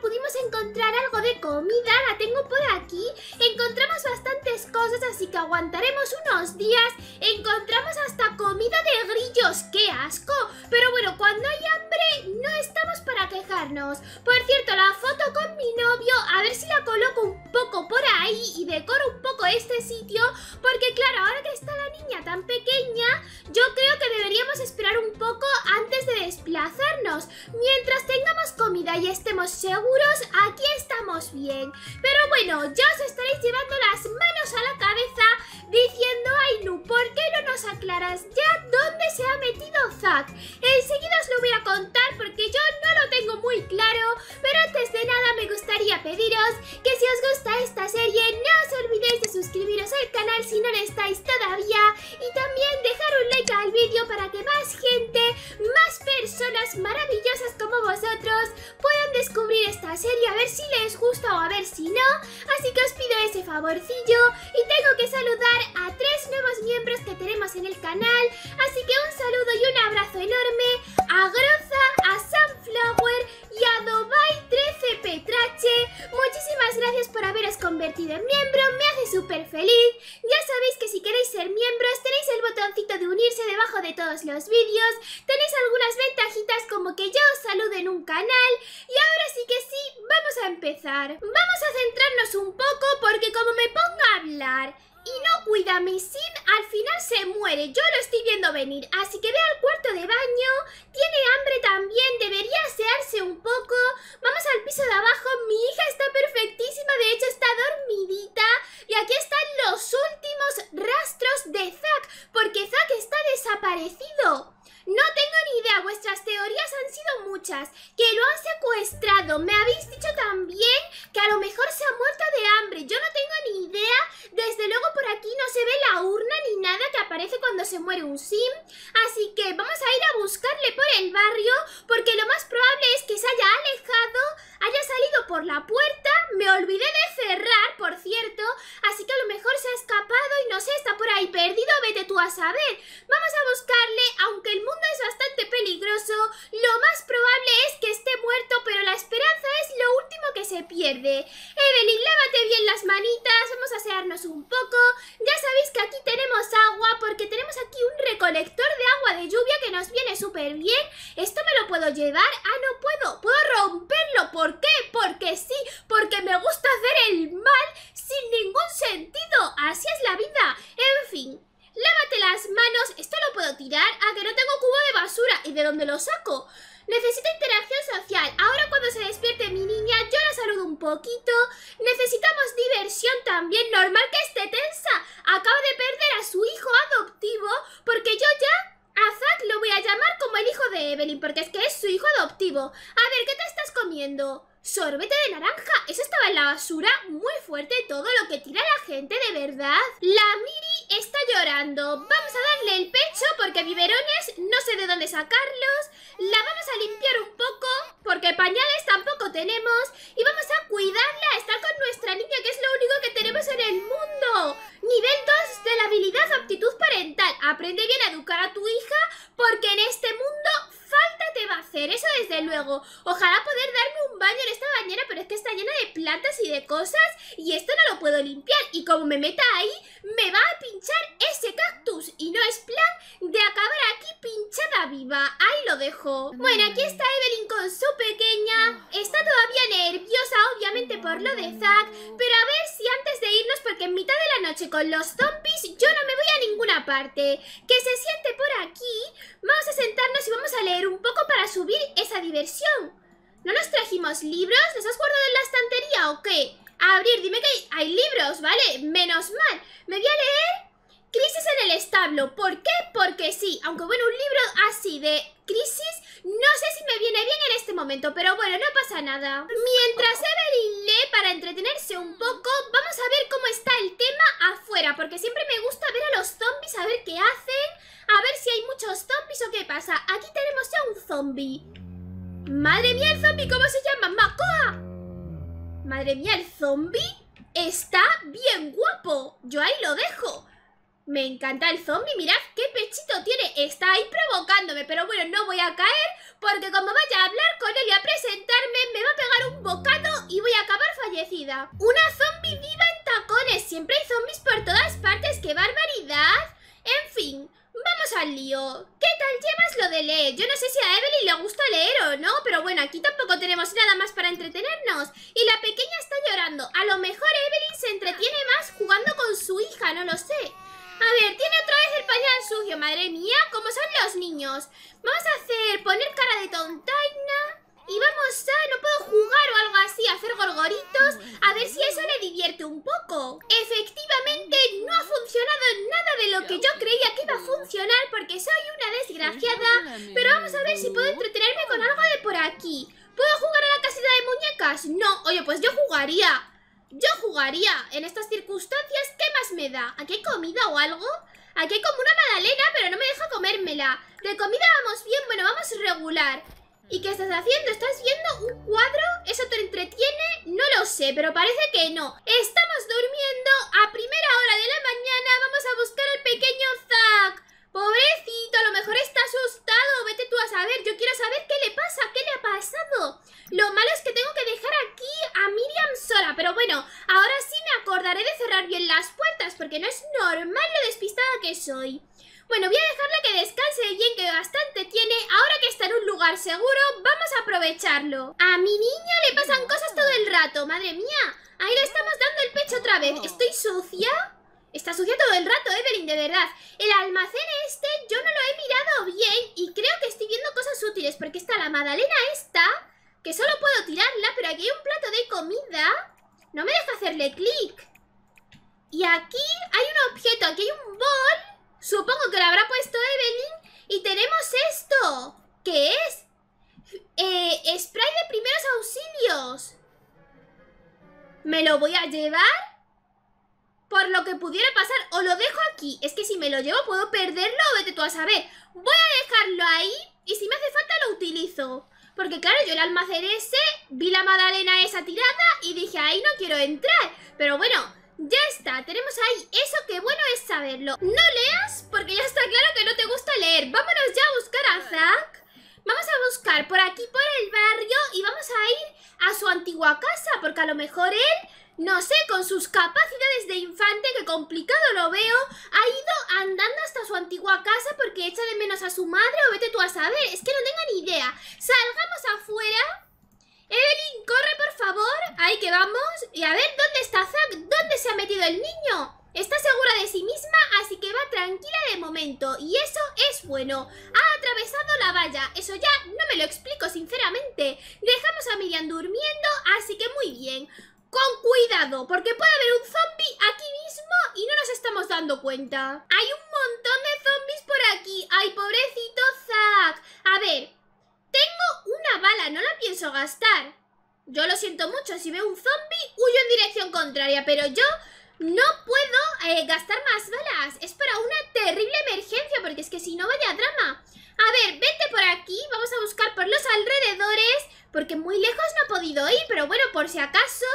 pudimos encontrar algo de comida, la tengo por aquí. Encontramos bastantes cosas, así que aguantaremos unos días. Encontramos hasta comida de grillos, qué asco. Pero bueno, cuando hay hambre no es Dejarnos. Por cierto, la foto con mi novio, a ver si la coloco un poco por ahí y decoro un poco este sitio, porque claro, ahora que está la niña tan pequeña, yo creo que deberíamos esperar un poco antes de desplazarnos. Mientras tengamos comida y estemos seguros, aquí estamos bien. Pero bueno, ya os estaréis llevando las manos a la cabeza diciendo, Ainu, ¿por qué no nos aclaras ya dónde se ha metido Zack? claro, pero antes de nada me gustaría pediros que si os gusta esta serie no os olvidéis de suscribiros al canal si no lo estáis todavía y también dejar un like al vídeo para que más gente, más personas maravillosas como vosotros puedan descubrir esta serie a ver si les gusta o a ver si no, así que os pido ese favorcillo y tengo que saludar a tres nuevos miembros que tenemos en el canal, así que un saludo y un abrazo enorme a Groz gracias por haberos convertido en miembro, me hace súper feliz. Ya sabéis que si queréis ser miembros tenéis el botoncito de unirse debajo de todos los vídeos, tenéis algunas ventajitas como que yo os saludo en un canal y ahora sí que sí, vamos a empezar. Vamos a centrarnos un poco porque como me pongo a hablar mi sin, al final se muere, yo lo estoy viendo venir, así que ve al cuarto de baño, tiene hambre también, debería asearse un poco, vamos al piso de abajo, mi hija está perfectísima, de hecho está dormidita, y aquí están los últimos rastros de Zack, porque Zack está desaparecido. No tengo ni idea, vuestras teorías han sido muchas. Que lo han secuestrado, me habéis dicho también que a lo mejor se ha muerto de hambre. Yo no tengo ni idea, desde luego por aquí no se ve la urna ni nada que aparece cuando se muere un sim. Así que vamos a ir a buscarle por el barrio, porque lo más probable es que se haya alejado, haya salido por la puerta. Me olvidé de cerrar, por cierto, así que a lo mejor se ha escapado y no sé, está por ahí perdido, vete tú a saber. Vamos a buscarle, aunque el mundo es bastante peligroso, lo más probable es que esté muerto, pero la esperanza es lo último que se pierde. Evelyn, lávate bien las manitas, vamos a asearnos un poco. Ya sabéis que aquí tenemos agua porque tenemos aquí un recolector de agua de lluvia que nos viene súper bien. Esto me lo puedo llevar. Ah, no puedo, puedo romperlo. ¿Por qué? Porque sí, porque me gusta hacer el mal sin ningún sentido. Así es la vida. En fin. Lávate las manos tirar? a ah, que no tengo cubo de basura ¿Y de dónde lo saco? Necesita interacción social Ahora cuando se despierte mi niña Yo la saludo un poquito Necesitamos diversión también Normal que esté tensa Acaba de perder a su hijo adoptivo Porque yo ya a Zack lo voy a llamar como el hijo de Evelyn Porque es que es su hijo adoptivo A ver, ¿qué te estás comiendo? Sorbete de naranja, eso estaba en la basura Muy fuerte todo lo que tira la gente, de verdad La llorando. Vamos a darle el pecho porque biberones no sé de dónde sacarlos. La vamos a limpiar un poco porque pañales tampoco tenemos. Y vamos a cuidarla, a estar con nuestra niña que es lo único que tenemos en el mundo. Nivel 2 de la habilidad aptitud parental. Aprende bien a educar a tu hija porque en este mundo falta te va a hacer. Eso desde luego. Ojalá poder darme un baño en esta pero es que está llena de plantas y de cosas y esto no lo puedo limpiar y como me meta ahí, me va a pinchar ese cactus y no es plan de acabar aquí pinchada viva. Ahí lo dejo. Bueno, aquí está Evelyn con su pequeña. Ah. Está todavía nerviosa, obviamente, por lo de Zack, pero a ver si antes de irnos, porque en mitad de la noche con los zombies yo no me voy a ninguna parte. Que se siente por aquí. Vamos a sentarnos y vamos a leer un poco para subir esa diversión. ¿No nos trajimos libros? ¿Los has guardado en la estantería o qué? A abrir, dime que hay, hay libros, ¿vale? Menos mal. Me voy a leer Crisis en el establo. ¿Por qué? Porque sí. Aunque bueno, un libro así de crisis, no sé si me viene bien en este momento, pero bueno, no pasa nada. Mientras Evelyn lee para entretenerse un poco, vamos a ver cómo está el tema afuera, porque siempre me gusta ver a los zombies, a ver qué hacen, a ver si hay muchos zombies o qué pasa. Aquí tenemos ya un zombie. ¡Madre mía, el zombie! ¿Cómo se llama? Makoa? ¡Madre mía, el zombie está bien guapo! Yo ahí lo dejo. Me encanta el zombie, mirad qué pechito tiene, está ahí provocándome, pero bueno, no voy a caer porque como vaya a hablar con él y a presentarme me va a pegar un bocado y voy a acabar fallecida. Una zombie viva en tacones, siempre hay zombies por todas partes, qué barbaridad. En fin, Vamos al lío. ¿Qué tal llevas lo de leer? Yo no sé si a Evelyn le gusta leer o no, pero bueno, aquí tampoco tenemos nada más para entretenernos. Y la pequeña está llorando. A lo mejor Evelyn se entretiene más jugando con su hija, no lo sé. A ver, tiene otra vez el pañal sucio, madre mía, como son los niños. Vamos a hacer poner cara de tontaina y vamos a, no puedo jugar o algo así, hacer gorgoritos, a ver si eso le divierte un poco. Efectivamente, no nada de lo que yo creía que iba a funcionar porque soy una desgraciada, pero vamos a ver si puedo entretenerme con algo de por aquí. ¿Puedo jugar a la casita de muñecas? No, oye, pues yo jugaría. Yo jugaría. En estas circunstancias, ¿qué más me da? ¿Aquí hay comida o algo? Aquí hay como una madalena, pero no me deja comérmela. De comida vamos bien, bueno, vamos regular. ¿Y qué estás haciendo? ¿Estás viendo un cuadro? ¿Eso te entretiene? No lo sé, pero parece que no. Estamos durmiendo. A primera hora de la mañana vamos a buscar al pequeño Zack. Pobrecito, a lo mejor está asustado. Vete tú a saber. Yo quiero saber qué le pasa, qué le ha pasado. Lo malo es que tengo que dejar aquí a Miriam sola. Pero bueno, ahora acordaré de cerrar bien las puertas porque no es normal lo despistada que soy. Bueno, voy a dejarla que descanse bien que bastante tiene. Ahora que está en un lugar seguro, vamos a aprovecharlo. A mi niña le pasan cosas todo el rato, madre mía. Ahí le estamos dando el pecho otra vez. ¿Estoy sucia? Está sucia todo el rato, Evelyn, de verdad. El almacén este yo no lo he mirado bien y creo que estoy viendo cosas útiles porque está la magdalena esta, que solo puedo tirarla, pero aquí hay un plato de comida... ¡No me deja hacerle clic! Y aquí hay un objeto, aquí hay un bol. Supongo que lo habrá puesto Evelyn. Y tenemos esto. ¿Qué es? Eh, spray de primeros auxilios. ¿Me lo voy a llevar? por lo que pudiera pasar o lo dejo aquí. Es que si me lo llevo puedo perderlo vete tú a saber. Voy a dejarlo ahí y si me hace falta lo utilizo. Porque claro, yo el almacén ese, vi la magdalena esa tirada y dije, ahí no quiero entrar. Pero bueno, ya está, tenemos ahí eso que bueno es saberlo. No leas porque ya está claro que no te gusta leer. Vámonos ya a buscar a Zack. Vamos a buscar por aquí, por el barrio y vamos a ir a su antigua casa porque a lo mejor él no sé, con sus capacidades de infante, que complicado lo veo, ha ido andando hasta su antigua casa porque echa de menos a su madre o vete tú a saber. Es que no tengo ni idea. Salgamos afuera. Evelyn, corre por favor. Ahí que vamos. Y a ver, ¿dónde está Zack? ¿Dónde se ha metido el niño? Está segura de sí misma, así que va tranquila de momento. Y eso es bueno. Ha atravesado la valla. Eso ya no me lo explico, sinceramente. Dejamos a Miriam durmiendo, así que muy bien con cuidado, porque puede haber un zombie aquí mismo y no nos estamos dando cuenta. Hay un montón de zombies por aquí. ¡Ay, pobrecito Zack! A ver, tengo una bala, no la pienso gastar. Yo lo siento mucho, si veo un zombie, huyo en dirección contraria, pero yo no puedo eh, gastar más balas. Es para una terrible emergencia, porque es que si no, vaya drama. A ver, vete por aquí, vamos a buscar por los alrededores, porque muy lejos no he podido ir, pero bueno, por si acaso...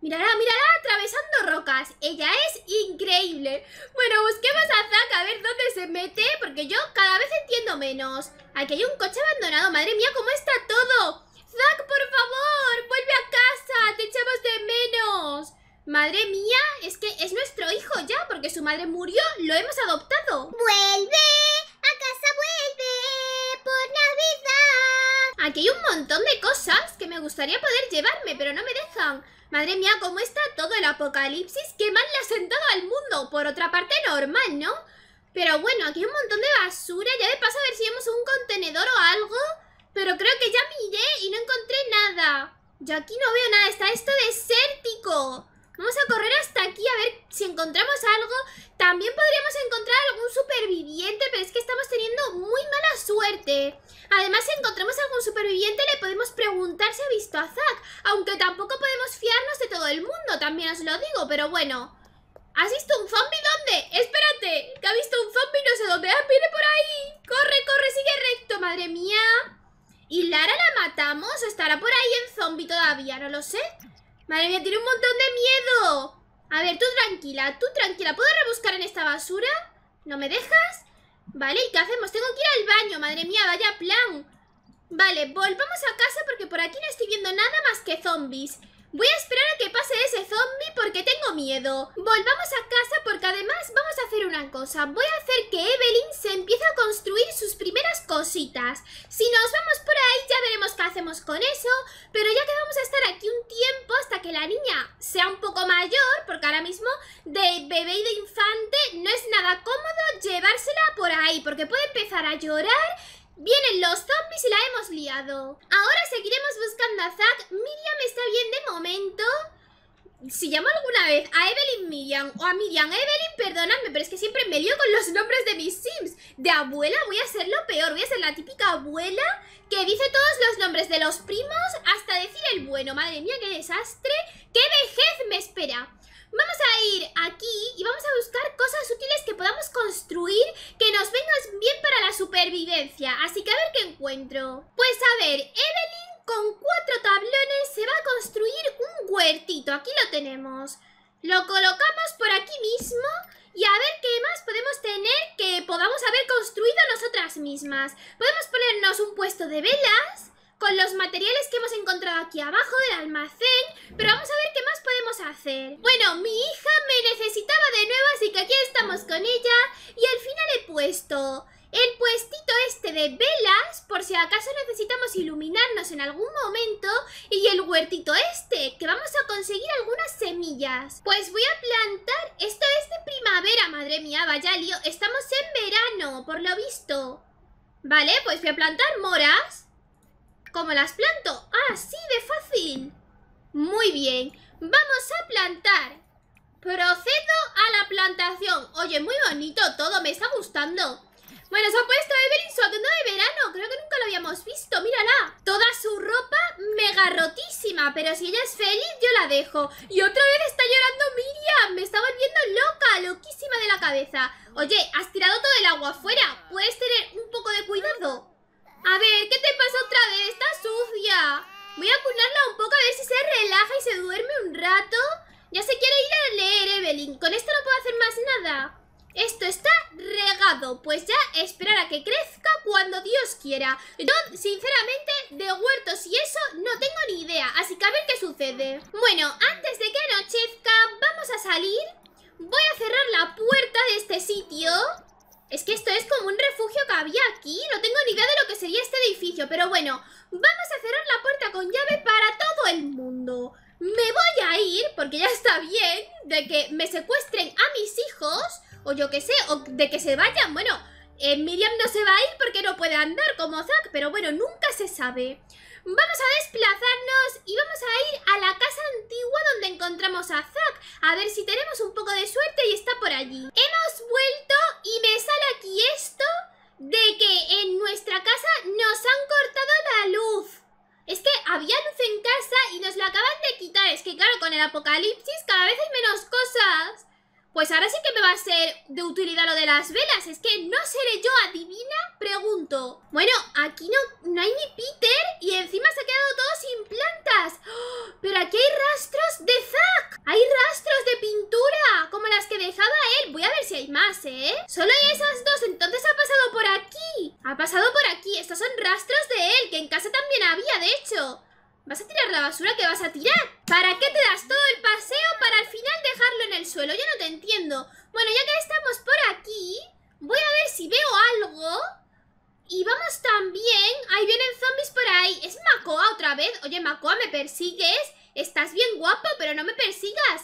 Mirará, mirará, atravesando rocas. Ella es increíble. Bueno, busquemos a Zack a ver dónde se mete, porque yo cada vez entiendo menos. Aquí hay un coche abandonado. Madre mía, cómo está todo. Zack, por favor, vuelve a casa. Te echamos de menos. Madre mía, es que es nuestro hijo ya, porque su madre murió. Lo hemos adoptado. ¡Vuelve! ¡A casa vuelve! ¡Por Navidad! Aquí hay un montón de cosas me gustaría poder llevarme, pero no me dejan. Madre mía, cómo está todo el apocalipsis. Qué mal le ha sentado al mundo. Por otra parte, normal, ¿no? Pero bueno, aquí hay un montón de basura. Ya de paso a ver si vemos un contenedor o algo. Pero creo que ya miré y no encontré nada. Yo aquí no veo nada. Está esto desértico. Vamos a correr hasta aquí a ver si encontramos algo. También podríamos encontrar algún superviviente, pero es que estamos teniendo muy mala suerte. Además, si encontramos algún superviviente, le podemos preguntar si ha visto a Zack. Aunque tampoco podemos fiarnos de todo el mundo, también os lo digo, pero bueno. ¿Has visto un zombie dónde? ¡Espérate! ¡Que ha visto un zombie no sé dónde! ¡Ah, viene por ahí! ¡Corre, corre! ¡Sigue recto! ¡Madre mía! ¿Y Lara la matamos? ¿O estará por ahí en zombie todavía? No lo sé. Madre mía, tiene un montón de miedo. A ver, tú tranquila, tú tranquila. ¿Puedo rebuscar en esta basura? ¿No me dejas? Vale, ¿y qué hacemos? Tengo que ir al baño, madre mía, vaya plan Vale, volvamos a casa porque por aquí no estoy viendo nada más que zombies Voy a esperar a que pase ese zombie porque tengo miedo. Volvamos a casa porque además vamos a hacer una cosa. Voy a hacer que Evelyn se empiece a construir sus primeras cositas. Si nos vamos por ahí ya veremos qué hacemos con eso, pero ya que vamos a estar aquí un tiempo hasta que la niña sea un poco mayor, porque ahora mismo de bebé y de infante no es nada cómodo llevársela por ahí porque puede empezar a llorar Vienen los zombies y la hemos liado. Ahora seguiremos buscando a Zack. Miriam está bien de momento. Si llamo alguna vez a Evelyn Miriam o a Miriam Evelyn, perdonadme, pero es que siempre me lío con los nombres de mis sims. De abuela voy a ser lo peor, voy a ser la típica abuela que dice todos los nombres de los primos hasta decir el bueno. Madre mía, qué desastre, qué vejez me espera. Vamos a ir aquí y vamos a buscar cosas útiles que podamos construir que nos vengan bien para la supervivencia. Así que a ver qué encuentro. Pues a ver, Evelyn con cuatro tablones se va a construir un huertito. Aquí lo tenemos. Lo colocamos por aquí mismo y a ver qué más podemos tener que podamos haber construido nosotras mismas. Podemos ponernos un puesto de velas con los materiales que hemos encontrado aquí abajo del almacén, pero vamos a ver qué más podemos hacer. Bueno, mi hija me necesitaba de nuevo, así que aquí estamos con ella y al final he puesto el puestito este de velas por si acaso necesitamos iluminarnos en algún momento y el huertito este que vamos a conseguir algunas semillas pues voy a plantar esto es de primavera madre mía vaya lío estamos en verano por lo visto vale pues voy a plantar moras ¿Cómo las planto? ¡Así de fácil! Muy bien, vamos a plantar. Procedo a la plantación. Oye, muy bonito todo, me está gustando. Bueno, se ha puesto Evelyn su atuendo de verano. Creo que nunca lo habíamos visto, mírala. Toda su ropa mega rotísima, pero si ella es feliz yo la dejo. Y otra vez está llorando Miriam, me está volviendo loca, loquísima de la cabeza. Oye, has tirado todo el agua afuera, ¿puedes tener un poco de cuidado? A ver, ¿qué te pasa otra vez? Está sucia. Voy a curarla un poco a ver si se relaja y se duerme un rato. Ya se quiere ir a leer, Evelyn. Con esto no puedo hacer más nada. Esto está regado. Pues ya esperar a que crezca cuando Dios quiera. Yo, sinceramente, de huertos y eso no tengo ni idea. Así que a ver qué sucede. Bueno, antes de que anochezca, vamos a salir. Voy a cerrar la puerta de este sitio es que esto es como un refugio que había aquí No tengo ni idea de lo que sería este edificio Pero bueno, vamos a cerrar la puerta con llave para todo el mundo Me voy a ir, porque ya está bien De que me secuestren a mis hijos O yo qué sé, o de que se vayan Bueno, eh, Miriam no se va a ir porque no puede andar como Zack Pero bueno, nunca se sabe Vamos a desplazarnos y vamos a ir a la casa antigua donde encontramos a Zack A ver si tenemos un poco de suerte y está por allí si hay más, ¿eh? Solo hay esas dos, entonces ha pasado por aquí. Ha pasado por aquí. Estos son rastros de él, que en casa también había, de hecho. ¿Vas a tirar la basura que vas a tirar? ¿Para qué te das todo el paseo para al final dejarlo en el suelo? Yo no te entiendo. Bueno, ya que estamos por aquí, voy a ver si veo algo. Y vamos también... Ahí vienen zombies por ahí. ¿Es Makoa otra vez? Oye, Makoa, ¿me persigues? Estás bien guapo, pero no me persigas.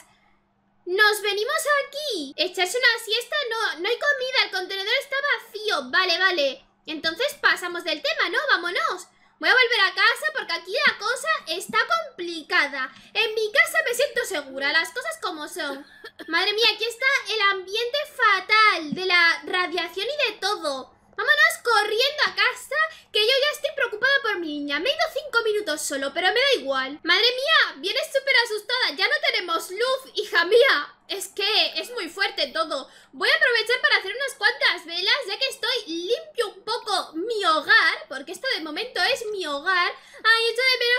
¡Nos venimos aquí! Echarse una siesta, no, no hay comida, el contenedor está vacío. Vale, vale. Entonces pasamos del tema, ¿no? Vámonos. Voy a volver a casa porque aquí la cosa está complicada. En mi casa me siento segura, las cosas como son. Madre mía, aquí está el ambiente fatal de la radiación y de todo. Vámonos corriendo a casa, que yo ya estoy preocupada por mi niña. Me he ido cinco minutos solo, pero me da igual. Madre mía, vienes súper asustada. Ya no tenemos luz, hija mía. Es que es muy fuerte todo. Voy a aprovechar para hacer unas cuantas velas, ya que estoy limpio un poco mi hogar, porque esto de momento es mi hogar. Ay, esto de menos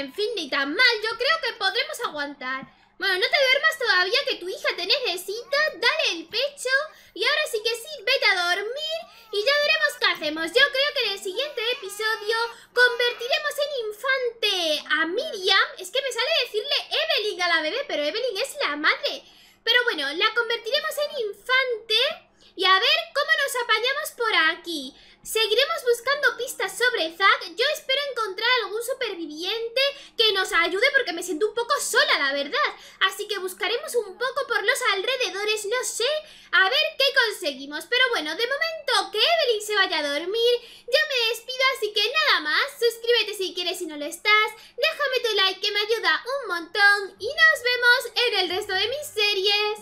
En fin, ni tan mal. Yo creo que podremos aguantar. Bueno, no te duermas todavía que tu hija te necesita. Dale el pecho. Y ahora sí que sí, vete a dormir. Y ya veremos qué hacemos. Yo creo que en el siguiente episodio convertiremos en infante a Miriam. Es que me sale decirle Evelyn a la bebé, pero Evelyn es la madre. Pero bueno, la convertiremos en infante. Y a ver cómo nos apañamos por aquí. Seguiremos buscando pistas sobre Zack. Yo espero encontrar algún superviviente que nos ayude porque me siento un poco sola, la verdad. Así que buscaremos un poco por los alrededores, no sé, a ver qué conseguimos. Pero bueno, de momento que Evelyn se vaya a dormir, ya me despido, así que nada más. Suscríbete si quieres si no lo estás. Déjame tu like que me ayuda un montón. Y nos vemos en el resto de mis series.